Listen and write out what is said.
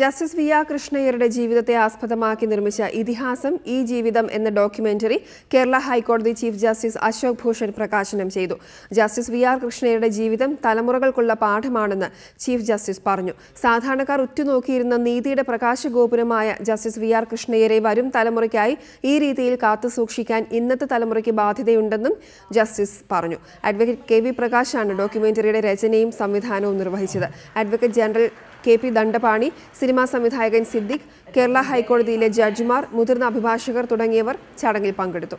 justice V R കൃഷ്ണയ്യരുടെ ജീവിതത്തെ ആസ്പദമാക്കി നിർമ്മിച്ച ഇതിഹാസം ഈ ജീവിതം എന്ന ഡോക്യുമെന്ററി കേരള ഹൈക്കോടതി ചീഫ് ജസ്റ്റിസ് അശോക് ഭൂഷൺ പ്രകാശനം ചെയ്തു ജസ്റ്റിസ് വി ആർ കൃഷ്ണയ്യരുടെ ജീവിതം തലമുറകൾക്കുള്ള പാഠമാണെന്ന് ചീഫ് ജസ്റ്റിസ് പറഞ്ഞു സാധാരണക്കാർ ഉറ്റുനോക്കിയിരുന്ന നീതിയുടെ പ്രകാശഗോപുരമായ ജസ്റ്റിസ് വി ആർ കൃഷ്ണയ്യരെ വരും തലമുറയ്ക്കായി ഈ രീതിയിൽ കാത്തുസൂക്ഷിക്കാൻ ഇന്നത്തെ തലമുറയ്ക്ക് ബാധ്യതയുണ്ടെന്നും ജസ്റ്റിസ് പറഞ്ഞു അഡ്വക്കേറ്റ് കെ വി പ്രകാശാണ് ഡോക്യുമെന്ററിയുടെ രചനയും സംവിധാനവും നിർവഹിച്ചത് advocate general K P Dandapani cinema സംവിധായകൻ സിദ്ദിഖ് കേരള ഹൈക്കോടതിയിലെ ജഡ്ജിമാർ മുതിർന്ന അഭിഭാഷകർ തുടങ്ങിയവർ ചടങ്ങിൽ പങ്കെടുത്തു